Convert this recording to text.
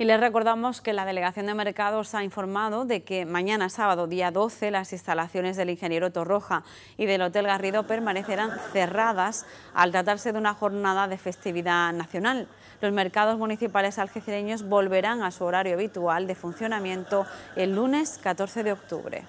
Y les recordamos que la Delegación de Mercados ha informado de que mañana sábado, día 12, las instalaciones del ingeniero Torroja y del Hotel Garrido permanecerán cerradas al tratarse de una jornada de festividad nacional. Los mercados municipales algecireños volverán a su horario habitual de funcionamiento el lunes 14 de octubre.